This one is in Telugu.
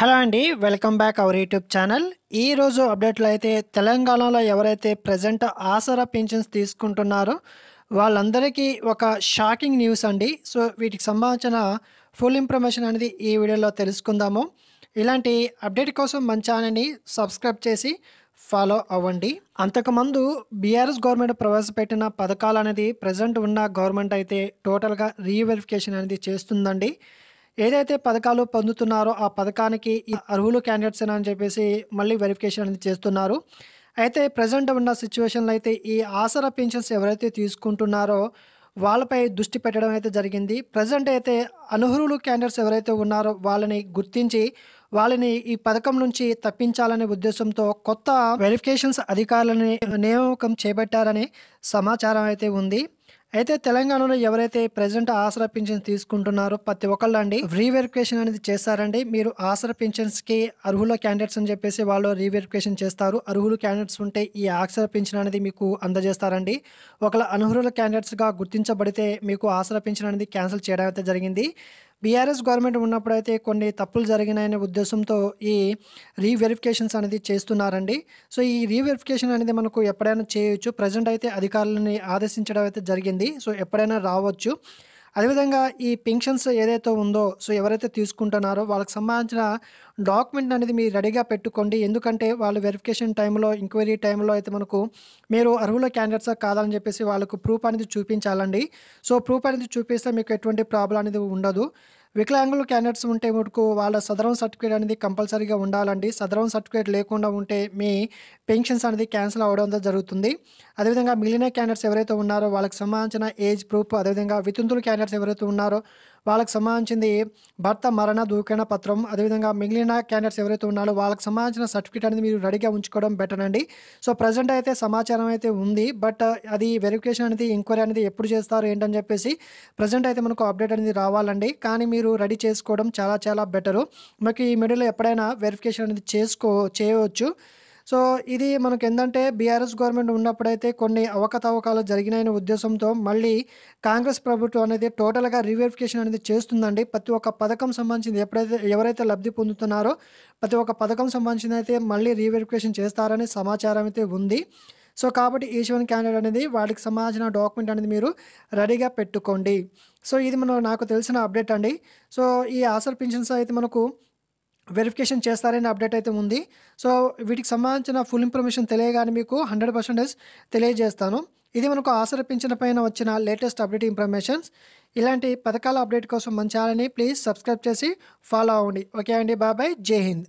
హలో అండి welcome back our YouTube channel ఈ రోజు అప్డేట్లో అయితే తెలంగాణలో ఎవరైతే ప్రజెంట్ ఆసరా పెన్షన్స్ తీసుకుంటున్నారో వాళ్ళందరికీ ఒక షాకింగ్ న్యూస్ అండి సో వీటికి సంబంధించిన ఫుల్ ఇన్ఫర్మేషన్ అనేది ఈ వీడియోలో తెలుసుకుందాము ఇలాంటి అప్డేట్ కోసం మంచి ఛానల్ని సబ్స్క్రైబ్ చేసి ఫాలో అవ్వండి అంతకుముందు బీఆర్ఎస్ గవర్నమెంట్ ప్రవేశపెట్టిన పథకాలు అనేది ప్రజెంట్ ఉన్న గవర్నమెంట్ అయితే టోటల్గా రీవెరిఫికేషన్ అనేది చేస్తుందండి ఏదైతే పథకాలు పొందుతున్నారో ఆ పథకానికి అర్హులు క్యాండిడేట్స్ అని చెప్పేసి మళ్ళీ వెరిఫికేషన్ అనేది చేస్తున్నారు అయితే ప్రజెంట్ ఉన్న సిచ్యువేషన్లో అయితే ఈ ఆసర పెన్షన్స్ ఎవరైతే తీసుకుంటున్నారో వాళ్ళపై దృష్టి పెట్టడం అయితే జరిగింది ప్రజెంట్ అయితే అనర్హులు క్యాండిడేట్స్ ఎవరైతే ఉన్నారో వాళ్ళని గుర్తించి వాళ్ళని ఈ పథకం నుంచి తప్పించాలనే ఉద్దేశంతో కొత్త వెరిఫికేషన్స్ అధికారులని నియామకం చేపట్టారని సమాచారం అయితే ఉంది అయితే తెలంగాణలో ఎవరైతే ప్రజెంట్ ఆసరా పింఛన్ తీసుకుంటున్నారో ప్రతి ఒక్కళ్ళండి రీవెరిఫికేషన్ అనేది చేస్తారండి మీరు ఆసరా కి అర్హుల క్యాండిడేట్స్ అని చెప్పేసి వాళ్ళు రీవెరిఫికేషన్ చేస్తారు అర్హులు క్యాండిడేట్స్ ఉంటే ఈ ఆసరా పింఛన్ అనేది మీకు అందజేస్తారండి ఒకళ్ళ అనర్హుల క్యాండిడేట్స్గా గుర్తించబడితే మీకు ఆసరా పింఛన్ అనేది క్యాన్సిల్ చేయడం అయితే జరిగింది బీఆర్ఎస్ గవర్నమెంట్ ఉన్నప్పుడైతే కొన్ని తప్పులు జరిగినాయనే ఉద్దేశంతో ఈ రీవెరిఫికేషన్స్ అనేది చేస్తున్నారండి సో ఈ రీవెరిఫికేషన్ అనేది మనకు ఎప్పుడైనా చేయొచ్చు ప్రజెంట్ అయితే అధికారులని ఆదేశించడం అయితే జరిగింది సో ఎప్పుడైనా రావచ్చు అదేవిధంగా ఈ పెన్షన్స్ ఏదైతే ఉందో సో ఎవరైతే తీసుకుంటున్నారో వాళ్ళకి సంబంధించిన డాక్యుమెంట్ అనేది మీరు రెడీగా పెట్టుకోండి ఎందుకంటే వాళ్ళు వెరిఫికేషన్ టైంలో ఎంక్వైరీ టైంలో అయితే మనకు మీరు అర్హుల క్యాండిడేట్స్ కాదని చెప్పేసి వాళ్ళకు ప్రూఫ్ అనేది చూపించాలండి సో ప్రూఫ్ అనేది చూపిస్తే మీకు ఎటువంటి ప్రాబ్లం అనేది ఉండదు వికలాంగులు క్యాండిడేట్స్ ఉంటే మటుకు వాళ్ళ సదరం సర్టిఫికేట్ అనేది కంపల్సరీగా ఉండాలండి సదరం సర్టిఫికేట్ లేకుండా ఉంటే మీ పెన్షన్స్ అనేది క్యాన్సిల్ అవడం జరుగుతుంది అదేవిధంగా మిగిలిన క్యాండిడేట్స్ ఎవరైతే ఉన్నారో వాళ్ళకి సంబంధించిన ఏజ్ ప్రూఫ్ అదేవిధంగా వితంతులు క్యాండిడేట్స్ ఎవరైతే ఉన్నారో వాళ్ళకి సంబంధించింది భర్త మరణ దూకణ పత్రం అదేవిధంగా మిగిలిన క్యాండిడేట్స్ ఎవరైతే ఉన్నారో వాళ్ళకి సంబంధించిన సర్టిఫికేట్ అనేది మీరు రెడీగా ఉంచుకోవడం బెటర్ అండి సో ప్రజెంట్ అయితే సమాచారం అయితే ఉంది బట్ uh, అది వెరిఫికేషన్ అనేది ఎంక్వైరీ అనేది ఎప్పుడు చేస్తారు ఏంటని చెప్పేసి ప్రజెంట్ అయితే మనకు అప్డేట్ అనేది రావాలండి కానీ మీరు రెడీ చేసుకోవడం చాలా చాలా బెటరు మనకి ఈ మిడిల్లో ఎప్పుడైనా వెరిఫికేషన్ అనేది చేసుకో చేయవచ్చు సో ఇది మనకు ఏంటంటే బీఆర్ఎస్ గవర్నమెంట్ ఉన్నప్పుడైతే కొన్ని అవకతవకాలు జరిగినాయనే ఉద్దేశంతో మళ్ళీ కాంగ్రెస్ ప్రభుత్వం అనేది టోటల్గా రివెరిఫికేషన్ అనేది చేస్తుందండి ప్రతి ఒక్క పథకం సంబంధించింది ఎప్పుడైతే ఎవరైతే లబ్ధి పొందుతున్నారో ప్రతి ఒక్క పథకం సంబంధించింది అయితే మళ్ళీ రీవెరిఫికేషన్ చేస్తారని సమాచారం అయితే ఉంది సో కాబట్టి ఈశ్వన్ క్యాండిడేట్ అనేది వాటికి సంబంధించిన డాక్యుమెంట్ అనేది మీరు రెడీగా పెట్టుకోండి సో ఇది మనం నాకు తెలిసిన అప్డేట్ అండి సో ఈ ఆసర్ పెన్షన్స్ అయితే మనకు వెరిఫికేషన్ చేస్తారని అప్డేట్ అయితే ఉంది సో వీటికి సంబంధించిన ఫుల్ ఇన్ఫర్మేషన్ తెలియగానే మీకు హండ్రెడ్ పర్సెంటేజ్ తెలియజేస్తాను ఇది మనకు ఆసరపించిన పైన వచ్చిన లేటెస్ట్ అప్డేట్ ఇన్ఫర్మేషన్స్ ఇలాంటి పథకాల అప్డేట్ కోసం మంచి ఛానల్ని ప్లీజ్ సబ్స్క్రైబ్ చేసి ఫాలో అవ్వండి ఓకే అండి బాబాయ్ జై హింద్